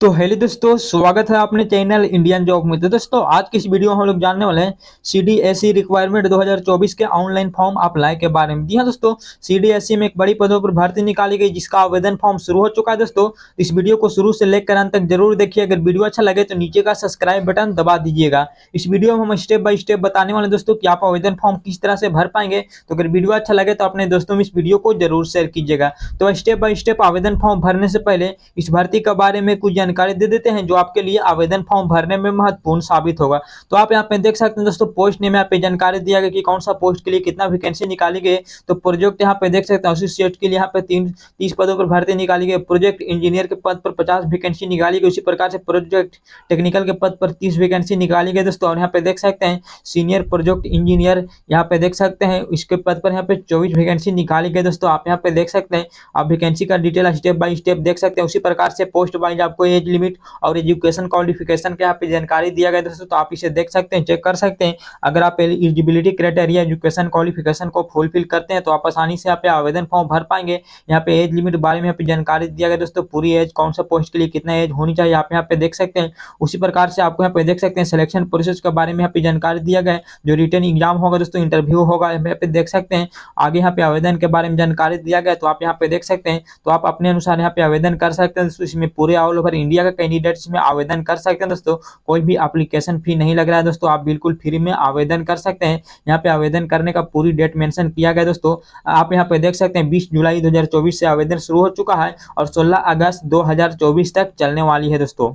तो हेलो दोस्तों स्वागत है आपने चैनल इंडियन जॉब में तो दोस्तों आज की इस वीडियो में हम लोग जानने वाले हैं C D S C requirement 2024 के ऑनलाइन फॉर्म अप्लाई के बारे में जी हाँ दोस्तों सी डी एस सी में एक बड़ी पदों पर भर्ती निकाली गई जिसका आवेदन फॉर्म शुरू हो चुका है दोस्तों इस वीडियो को शुरू से लेकर अंत तक जरूर देखिए अगर वीडियो अच्छा लगे तो नीचे का सब्सक्राइब बटन दबा दीजिएगा इस वीडियो में हम स्टेप बाय स्टेप बताने वाले दोस्तों की आप आवेदन फॉर्म किस तरह से भर पाएंगे तो अगर वीडियो अच्छा लगे तो अपने दोस्तों में इस वीडियो को जरूर शेयर कीजिएगा तो स्टेप बाय स्टेप आवेदन फॉर्म भरने से पहले इस भर्ती के बारे में कुछ जानकारी दे देते हैं जो आपके लिए आवेदन फॉर्म भरने में महत्वपूर्ण साबित होगा तो आप यहाँ पे देख सकते हैं दोस्तों पोस्ट ने यहाँ पे जानकारी दिया गया कि कौन सा पोस्ट के लिए कितना वैकेंसी निकाली गई तो प्रोजेक्ट यहाँ पे देख सकते हैं एसोसिएट के लिए यहाँ पे तीन तीस पदों पर भर्ती निकाली गई प्रोजेक्ट इंजीनियर के पद पर पचास वैकेंसी निकाली गई उसी प्रकार से प्रोजेक्ट टेक्निकल के पद पर तीस वैकेंसी निकाली गई दोस्तों और यहाँ पे देख सकते हैं सीनियर प्रोजेक्ट इंजीनियर यहाँ पे देख सकते हैं इसके पद पर यहाँ पे चौबीस वैकेंसी निकाली गई दोस्तों आप यहाँ पे देख सकते हैं आप वैकेंसी का डिटेल स्टेप बाई स्टेप देख सकते हैं उसी प्रकार से पोस्ट वाइज आपको ये एज लिमिट और एजुकेशन क्वालिफिकेशन के यहाँ पे जानकारी दिया गया दोस्तों तो आप इसे देख सकते हैं चेक कर सकते हैं अगर आप एलिजिबिलिटी क्राइटेरिया एजुकेशन क्वालिफिकेशन को फुलफिल करते हैं तो आप आसानी से यहाँ पे आवेदन फॉर्म भर पाएंगे यहाँ पे एज लिमिट बारे में यहाँ पे जानकारी दिया गया दोस्तों पूरी एज कौन सा पोस्ट के लिए कितना एज होनी चाहिए आप यहाँ पे देख सकते हैं उसी प्रकार से आपको यहाँ पे देख सकते हैं सिलेक्शन प्रोसेस के बारे में यहाँ पे जानकारी दिया गया जो रिटर्न एग्जाम होगा दोस्तों इंटरव्यू होगा यहाँ पे देख सकते हैं आगे यहाँ पे आवेदन के बारे में जानकारी दिया गया तो आप यहाँ पे देख सकते हैं तो आप अपने अनुसार यहाँ पे आवेदन कर सकते हैं इसमें पूरे ऑल ओवर इंडिया इंडिया का कैंडिडेट्स में आवेदन कर सकते हैं दोस्तों कोई भी अप्लीकेशन फी नहीं लग रहा है दोस्तों आप बिल्कुल फ्री में आवेदन कर सकते हैं यहाँ पे आवेदन करने का पूरी डेट मेंशन किया गया दोस्तों आप यहाँ पे देख सकते हैं 20 जुलाई 2024 से आवेदन शुरू हो चुका है और 16 अगस्त 2024 तक चलने वाली है दोस्तों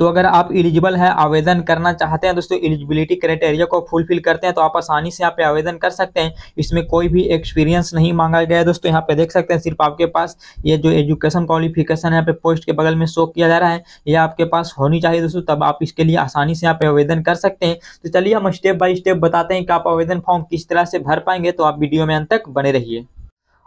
तो अगर आप एलिजिबल है आवेदन करना चाहते हैं दोस्तों एलिजिबिलिटी क्राइटेरिया को फुलफिल करते हैं तो आप आसानी से यहाँ पे आवेदन कर सकते हैं इसमें कोई भी एक्सपीरियंस नहीं मांगा गया है दोस्तों यहाँ पे देख सकते हैं सिर्फ आपके पास ये जो एजुकेशन क्वालिफिकेशन है यहाँ पे पोस्ट के बगल में शो किया जा रहा है ये आपके पास होनी चाहिए दोस्तों तब आप इसके लिए आसानी से यहाँ पे आवेदन कर सकते हैं तो चलिए हम स्टेप बाई स्टेप बताते हैं कि आप आवेदन फॉर्म किस तरह से भर पाएंगे तो आप वीडियो में अंत तक बने रहिए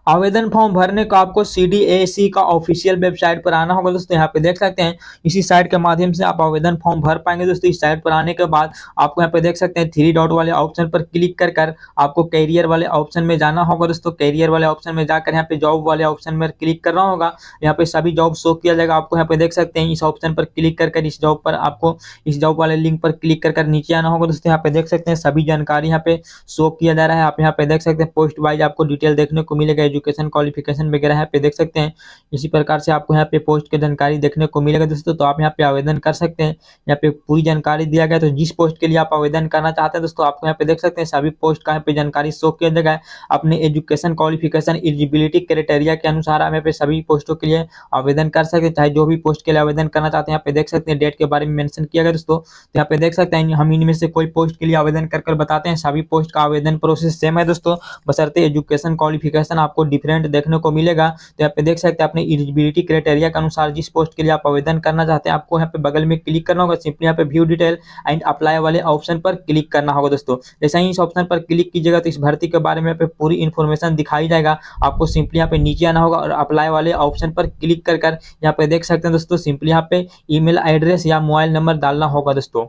आवेदन फॉर्म भरने को आपको सी का ऑफिशियल वेबसाइट पर आना होगा दोस्तों यहाँ पे देख सकते हैं इसी साइट के माध्यम से आप आवेदन फॉर्म भर पाएंगे दोस्तों इस साइट पर आने के बाद आपको यहाँ पे देख सकते हैं थ्री डॉट वाले ऑप्शन पर क्लिक कर कर आपको कैरियर वाले ऑप्शन में जाना होगा दोस्तों कैरियर वाले ऑप्शन में जाकर यहाँ पे जॉब वाले ऑप्शन में क्लिक करना होगा यहाँ पे सभी जॉब शो किया जाएगा आपको यहाँ पे देख सकते हैं इस ऑप्शन पर क्लिक कर कर इस जॉब पर आपको इस जॉब वाले लिंक पर क्लिक कर कर नीचे आना होगा दोस्तों यहाँ पे देख सकते हैं सभी जानकारी यहाँ पे शो किया जा रहा है आप यहाँ पे देख सकते हैं पोस्ट वाइज आपको डिटेल देखने को मिलेगा एजुकेशन क्वालिफिकेशन वगैरह यहाँ पे देख सकते हैं इसी प्रकार से आपको यहाँ पे पोस्ट की जानकारी देखने को मिलेगा दोस्तों तो आप यहाँ पे आवेदन कर सकते हैं यहाँ पे पूरी जानकारी दिया गया तो जिस पोस्ट के लिए आप आवेदन करना चाहते हैं दोस्तों आपको यहाँ पे देख सकते हैं सभी पोस्ट का यहाँ पे जानकारी शो किया जाएगा अपने एजुकेशन क्वालिफिकेशन एलिजिबिलिटी क्राइटेरिया के अनुसार आप यहाँ पे सभी पोस्टों के लिए आवेदन कर सकते हैं चाहे जो भी पोस्ट के लिए आवेदन करना चाहते हैं यहाँ पे देख सकते हैं डेट के बारे में मैंशन किया गया दोस्तों तो यहाँ पे देख सकते हैं हम इनमें से कोई पोस्ट के लिए आवेदन कर बताते हैं सभी पोस्ट का आवेदन प्रोसेस सेम है दोस्तों बसरते एजुकेशन क्वालिफिकेशन आपको डिफरेंट देखने को मिलेगा तो यहाँ पे देख सकते हैं अपने एलिजिबिलिटी क्राइटेरिया के अनुसार जिस पोस्ट के लिए आप आवेदन करना चाहते हैं आपको यहाँ पे बगल में क्लिक करना होगा सिंपली यहाँ पे व्यू डिटेल एंड अप्लाई वाले ऑप्शन पर क्लिक करना होगा दोस्तों जैसे ही इस ऑप्शन पर क्लिक कीजिएगा तो इस भर्ती के बारे में पूरी इन्फॉर्मेशन दिखाई जाएगा आपको सिंपली यहाँ पे नीचे आना होगा और अप्लाई वाले ऑप्शन पर क्लिक कर यहाँ पे देख सकते हैं दोस्तों सिंपली यहाँ पे ईमेल एड्रेस या मोबाइल नंबर डालना होगा दोस्तों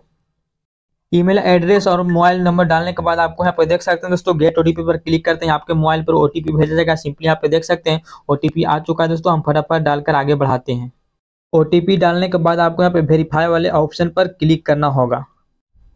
ईमेल एड्रेस और मोबाइल नंबर डालने के बाद आपको यहाँ पे देख सकते हैं दोस्तों गेट ओटीपी पर क्लिक करते हैं आपके मोबाइल पर ओटीपी भेजा जाएगा सिंपली यहाँ पे देख सकते हैं ओटीपी आ चुका है दोस्तों हम फटाफट डालकर आगे बढ़ाते हैं ओटीपी डालने के बाद आपको यहाँ पे वेरीफाई वाले ऑप्शन पर क्लिक करना होगा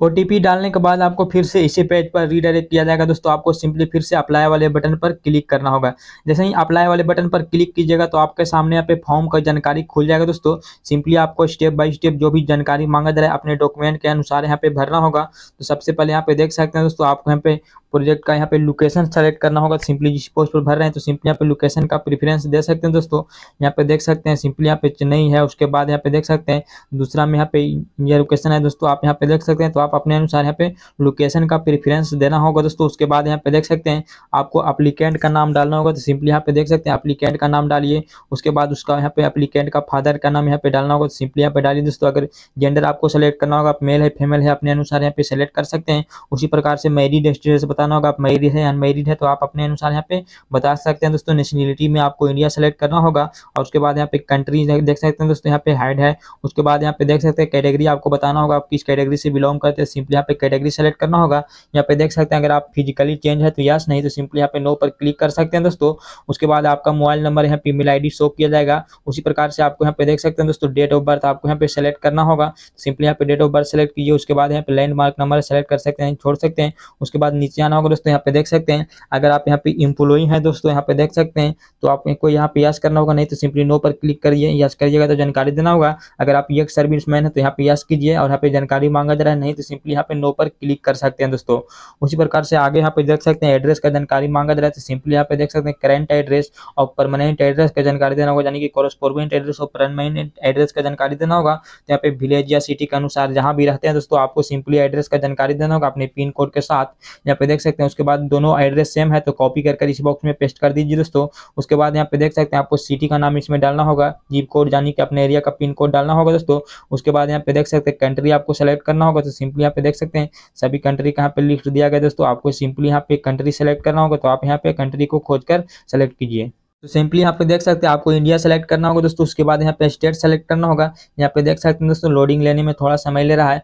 ओ डालने के बाद आपको फिर से इसी पेज पर रीडायरेक्ट किया जाएगा दोस्तों आपको सिंपली फिर से अप्लाई वाले बटन पर क्लिक करना होगा जैसे ही अप्लाई वाले बटन पर क्लिक कीजिएगा तो आपके सामने यहाँ पे फॉर्म का जानकारी खुल जाएगा दोस्तों सिंपली आपको स्टेप बाय स्टेप जो भी जानकारी मांगा जा रहा है अपने डॉक्यूमेंट के अनुसार यहाँ पे भरना होगा तो सबसे पहले यहाँ पे देख सकते हैं दोस्तों आपको यहाँ पे प्रोजेक्ट का यहाँ पे लोकेशन सेलेक्ट करना होगा सिंपली जिस पोस्ट पर भर रहे हैं तो सिंपली यहाँ पे लोकेशन का प्रेफरेंस दे सकते हैं दोस्तों यहाँ पे देख सकते हैं सिंपली यहाँ पे चेन्नई है उसके बाद यहाँ पे देख सकते हैं दूसरा में यहाँ पे ये लोकेशन है दोस्तों आप यहाँ पे देख सकते हैं तो आप अपने अनुसार यहाँ पे लोकेशन का प्रेफरेंस देना होगा दोस्तों उसके बाद यहाँ पे देख सकते हैं आपको अप्लीकेंट का नाम डालना होगा तो सिंपली यहाँ पे देख सकते हैं अप्लीकेंट का नाम डालिए उसके बाद उसका यहाँ पे अप्लीकेंट का फादर का नाम यहाँ पे डालना होगा तो सिंपली यहाँ पे डालिए दोस्तों अगर जेंडर आपको सेलेक्ट करना होगा मेल है फीमेल है अपने अनुसार यहाँ पे सेलेक्ट कर सकते हैं उसी प्रकार से मेरी डेस्टिनेशन बताना होगा आप मैरिड है अनमेरिड है तो आप अपने अनुसार यहाँ पे बता सकते हैं दोस्तों नेशनलिटी में आपको इंडिया सेलेक्ट करना होगा और उसके बाद यहाँ पे कंट्री देख सकते हैं दोस्तों यहाँ पे हाइड है उसके बाद यहाँ पे देख सकते हैं कैटेगरी आपको बताना होगा आप किस कैटेगरी से बिलोंग करते हैं सिंपली यहाँ पे कैटेगरी सेलेक्ट करना होगा यहाँ पे देख सकते हैं अगर आप फिजिकली चेंज है तो यस नहीं तो सिंपली यहाँ पे नो पर क्लिक कर सकते हैं दोस्तों उसके बाद आपका मोबाइल नंबर यहाँ पे मेल आई शो किया जाएगा उसी प्रकार से आपको यहाँ पे देख सकते हैं दोस्तों डेट ऑफ बर्थ आपको यहाँ पे सेलेक्ट करना होगा सिंपली यहाँ पे डेट ऑफ बर्थ सेलेक्ट कीजिए उसके बाद यहाँ पे लैंडमार्क नंबर सेलेक्ट कर सकते हैं छोड़ सकते हैं उसके बाद नीचे आना होगा दोस्तों यहाँ पे देख सकते हैं अगर आप यहाँ पे इम्प्लॉई हैं दोस्तों यहाँ पे देख सकते हैं तो आपको यहाँ पे यस करना होगा नहीं तो सिंपली नो पर क्लिक करिए यस करिएगा तो जानकारी देना होगा अगर आप ये सर्विस मैन है तो यहाँ पे यस कीजिए और यहाँ पे जानकारी मांगा जा रहा है नहीं तो सिंपली यहाँ पे नो पर क्लिक कर सकते हैं दोस्तों उसी प्रकार से आगे यहाँ पे देख सकते हैं एड्रेस का जानकारी मांगा जा रहा है तो सिंपली यहाँ पे देख सकते हैं करेंट एड्रेस और परमानेंट एड्रेस का जानकारी देना होगा यानी कि कॉरस्पोर्मेंट एड्रेस और परमानेंट एड्रेस का जानकारी देना होगा तो यहाँ पे विलेज या सिटी के अनुसार जहाँ भी रहते हैं दोस्तों आपको सिंपली एड्रेस का जानकारी देना होगा अपने पिन कोड के साथ यहाँ पे देख सकते हैं उसके बाद दोनों एड्रेस सेम है तो कॉपी कर कर इस बॉक्स में पेस्ट कर दीजिए दोस्तों उसके बाद यहाँ पे देख सकते हैं आपको सिटी का नाम इसमें डालना होगा जीप कोड यानी कि अपने एरिया का पिन कोड डालना होगा दोस्तों उसके बाद यहाँ पे देख सकते हैं कंट्री आपको सेलेक्ट करना होगा तो सिंपली यहाँ पे देख सकते हैं सभी कंट्री का पे लिस्ट दिया गया दोस्तों आपको सिंपली यहाँ पे कंट्री सेलेक्ट करना होगा तो आप यहाँ पे कंट्री को खोज कर सेलेक्ट कीजिए तो सिंपली यहाँ पे देख सकते हैं आपको इंडिया सेलेक्ट करना होगा दोस्तों उसके बाद यहाँ पे स्टेट सेलेक्ट करना होगा यहाँ पे देख सकते हैं दोस्तों लोडिंग लेने में थोड़ा समय ले रहा है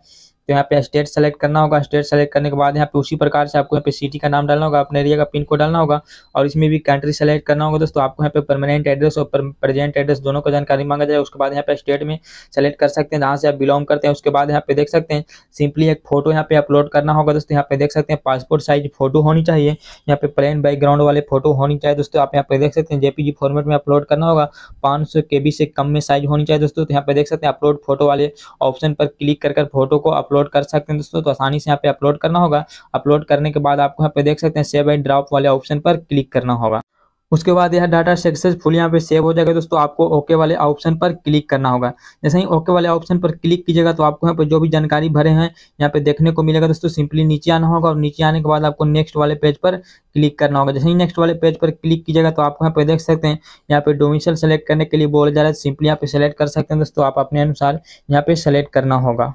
तो यहाँ पे स्टेट सेलेक्ट करना होगा स्टेट सेलेक्ट करने के बाद यहाँ पे उसी प्रकार से आपको यहाँ पे सिटी का नाम डालना होगा अपने एरिया का पिन कोड डालना होगा और इसमें भी कंट्री सेलेक्ट करना होगा दोस्तों आपको यहाँ पे परमानेंट एड्रेस और प्रेजेंट एड्रेस दोनों का जानकारी मांगा जाए उसके बाद यहाँ पे स्टेट में सेलेक्ट कर सकते हैं जहाँ से आप बिलोंग करते हैं उसके बाद यहाँ पे देख सकते हैं सिंपली एक फोटो यहाँ पे अपलोड करना होगा दोस्तों यहाँ पे देख सकते हैं पासपोर्ट साइज फोटो होनी चाहिए यहाँ पे प्लेन बैकग्राउंड वाले फोटो होनी चाहिए दोस्तों आप यहाँ पे देख सकते हैं जेपीजी फॉर्मेट में अपलोड करना होगा पाँच सौ से कम में साइज होनी चाहिए दोस्तों यहाँ पे देख सकते हैं अपलोड फोटो वाले ऑप्शन पर क्लिक कर फोटो को अपलोड अपलोड कर सकते हैं दोस्तों तो आसानी से यहाँ पे अपलोड करना होगा अपलोड करने के बाद आपको यहाँ पे देख सकते हैं सेव एंड ड्रॉप वाले ऑप्शन पर क्लिक करना होगा उसके बाद यह डाटा सक्सेसफुल यहाँ पे सेव हो जाएगा दोस्तों आपको ओके वाले ऑप्शन पर क्लिक करना होगा जैसे ही ओके वाले ऑप्शन पर क्लिक कीजिएगा तो आपको यहाँ पे जो भी जानकारी भरे हैं यहाँ पे देखने को मिलेगा दोस्तों सिंपली नीचे आना होगा और नीचे आने के बाद आपको नेक्स्ट वाले पेज पर क्लिक करना होगा जैसे ही नेक्स्ट वाले पेज पर क्लिक कीजिएगा तो आपको यहाँ पे देख सकते हैं यहाँ पे डोमिसल सेलेक्ट करने के लिए बोला जा रहा है सिंपली यहाँ पे सेलेक्ट कर सकते हैं दोस्तों आप अपने अनुसार यहाँ पे सेलेक्ट करना होगा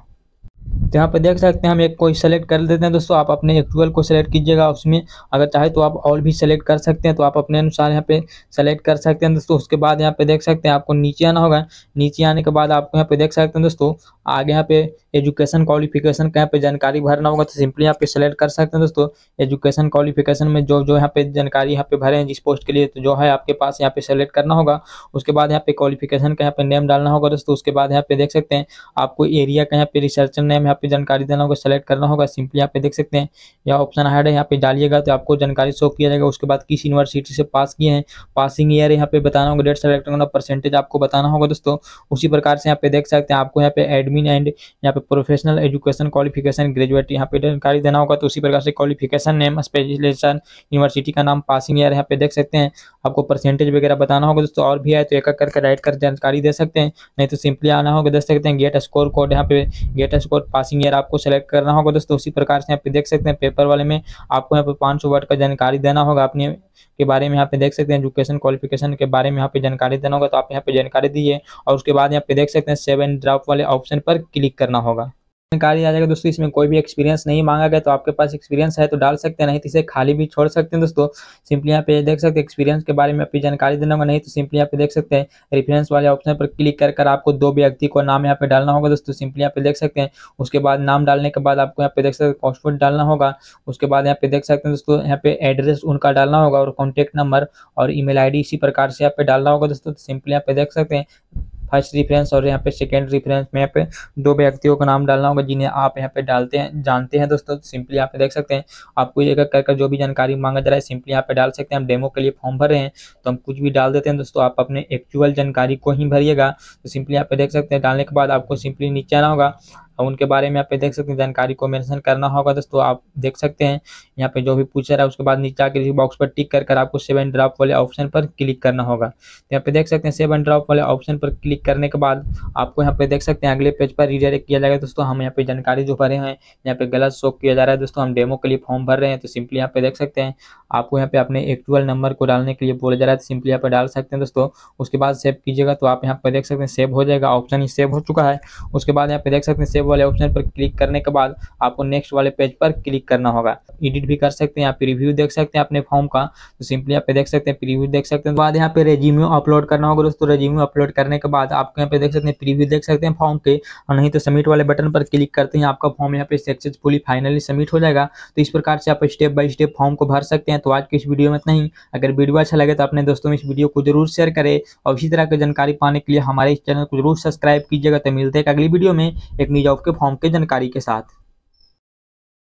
तो यहाँ पे देख सकते हैं हम एक को सेलेक्ट कर देते हैं दोस्तों आप अपने एक्चुअल को सेलेक्ट कीजिएगा उसमें अगर चाहे तो आप और भी सेलेक्ट कर सकते हैं तो आप अपने अनुसार यहाँ पे सेलेक्ट कर सकते हैं दोस्तों उसके बाद यहाँ पे देख सकते हैं आपको नीचे आना होगा नीचे आने के बाद आपको यहाँ पे देख सकते हैं दोस्तों आगे यहाँ पे एजुकेशन क्वालिफिकेशन का यहाँ पे जानकारी भरना होगा तो सिंपली यहाँ पे सेलेक्ट कर सकते हैं दोस्तों एजुकेशन क्वालिफिकेशन में जो जो यहाँ पे जानकारी यहाँ पे भरे हैं जिस पोस्ट के लिए तो जो है आपके पास यहाँ पे सेलेक्ट करना होगा उसके बाद यहाँ पे क्वालिफिकेशन का यहाँ पे नेम डालना होगा दोस्तों उसके बाद यहाँ पे देख सकते हैं आपको एरिया का यहाँ पे रिसर्चर नेम यहाँ पे जानकारी देना होगा सेलेक्ट करना होगा सिंपली यहाँ पे देख सकते हैं यह ऑप्शन हाइड है यहाँ पे डालिएगा तो आपको जानकारी शो किया जाएगा उसके बाद किस यूनिवर्सिटी से पास किए हैं पासिंग ईयर यहाँ पे बताना होगा डेट सेलेक्ट करना परसेंटेज आपको बताना होगा दोस्तों उसी प्रकार से यहाँ पे देख सकते हैं आपको यहाँ पे एडमिन एंड यहाँ पे प्रोफेशनल एजुकेशन क्वालिफिकेशन ग्रेजुएट यहाँ पे जानकारी देना होगा तो उसी प्रकार से क्वालिफिकेशन नेम स्पेशलाइजेशन यूनिवर्सिटी का नाम पासिंग ईयर यहाँ पे देख सकते हैं आपको परसेंटेज वगैरह बताना होगा दोस्तों और भी है तो एक एक करके राइट कर जानकारी दे सकते हैं नहीं तो सिंपली आना होगा देख सकते हैं गेट स्कोर कोड यहाँ पे GATE score pass passing year आपको सेलेक्ट करना होगा दोस्तों उसी प्रकार से यहाँ पे देख सकते हैं पेपर वाले में आपको यहाँ पे पाँच वर्ड का जानकारी देना होगा अपने के बारे में यहाँ पे देख सकते हैं एजुकेशन क्वालिफिकेशन के बारे में यहाँ पे जानकारी देना होगा तो आप यहाँ पे जानकारी दीजिए और उसके बाद यहाँ पे देख सकते हैं सेवन ड्राफ्ट वाले ऑप्शन पर क्लिक करना होगा जानकारी आ जाएगा दोस्तों इसमें कोई भी एक्सपीरियंस नहीं मांगा गया तो आपके पास एक्सपीरियंस है तो डाल सकते हैं नहीं तो इसे खाली भी छोड़ सकते हैं दोस्तों सिंपली यहाँ पे देख सकते हैं एक्सपीरियंस के बारे में अपनी जानकारी देना होगा नहीं तो सिंपली यहाँ पे देख सकते हैं रेफरेंस वाले ऑप्शन पर क्लिक कर कर आपको दो व्यक्ति को नाम यहाँ पे डालना होगा दोस्तों सिंपली यहाँ पे देख सकते हैं उसके बाद नाम डालने के बाद आपको यहाँ पे देख सकते हैं पासवर्ड डालना होगा उसके बाद यहाँ पे देख सकते हैं दोस्तों यहाँ पे एड्रेस उनका डालना होगा और कॉन्टैक्ट नंबर और ईमेल डी इसी प्रकार से यहाँ पे डालना होगा दोस्तों सिंपली तो यहाँ पे देख सकते हैं फर्स्ट रिफरेंस और यहाँ पे सेकेंड रिफरेंस में यहाँ पे दो व्यक्तियों का नाम डालना होगा जिन्हें आप यहाँ पे डालते हैं जानते हैं दोस्तों सिंपली यहाँ पे देख सकते हैं आपको एक कर जो भी जानकारी मांगा जा रहा है सिंपली यहाँ पे डाल सकते हैं हम डेमो के लिए फॉर्म भर रहे हैं तो हम कुछ भी डाल देते हैं दोस्तों आप अपने एक्चुअल जानकारी को ही भरिएगा तो सिंपली यहाँ पे देख सकते हैं डालने के बाद आपको सिंपली नीचे आना होगा और उनके बारे में आप देख सकते हैं जानकारी को मेंशन करना होगा दोस्तों आप देख सकते हैं यहाँ पे जो भी पूछा रहा है उसके बाद नीचे आकर बॉक्स पर टिक कर कर आपको सेवन ड्रॉप वाले ऑप्शन पर क्लिक करना होगा तो यहाँ पे देख सकते हैं सेवन ड्रॉप वाले ऑप्शन पर क्लिक करने के बाद आपको यहाँ पे देख सकते हैं अगले पेज पर रिडायरेक्ट किया जाएगा दोस्तों हम यहाँ पे जानकारी जो भरे हैं यहाँ पे गलत शो किया जा रहा है दोस्तों हम डेमो के लिए फॉर्म भर रहे हैं तो सिंपली यहाँ पे देख सकते हैं आपको यहाँ पे अपने एक्चुअल नंबर को डालने के लिए बोला जा रहा है तो सिंपली यहाँ पे डाल सकते हैं दोस्तों उसके बाद सेव कीजिएगा तो आप यहाँ पे देख सकते हैं सेव हो जाएगा ऑप्शन ही सेव हो चुका है उसके बाद यहाँ पे देख सकते हैं सेव वाले ऑप्शन पर क्लिक करने के बाद आपको नेक्स्ट वाले पेज पर क्लिक करना होगा एडिट भी कर सकते हैं आप रिव्यू देख सकते हैं अपने फॉर्म का तो सिंपली यहाँ पे देख सकते हैं प्रीव्यू देख सकते हैं बाद यहाँ पे रेज्यूमे अपलोड करना होगा दोस्तों रेज्यूमे अपलोड करने के बाद आपको यहाँ पे देख सकते हैं प्रीव्यू देख सकते हैं फॉर्म के और नहीं तो सबमिट वाले बटन पर क्लिक करते हैं आपका फॉर्म यहाँ पे सक्सेसफुली फाइनली सबमिट हो जाएगा तो इस प्रकार से आप स्टेप बाय स्टेप फॉर्म को भर सकते हैं तो आज की इस वीडियो में नहीं अगर वीडियो अच्छा लगे तो अपने दोस्तों में इस वीडियो को जरूर शेयर करें और इसी तरह की जानकारी पाने के लिए हमारे इस चैनल को जरूर सब्सक्राइब कीजिएगा तो मिलते हैं अगली वीडियो में एक न्यूज आपके फॉर्म की जानकारी के साथ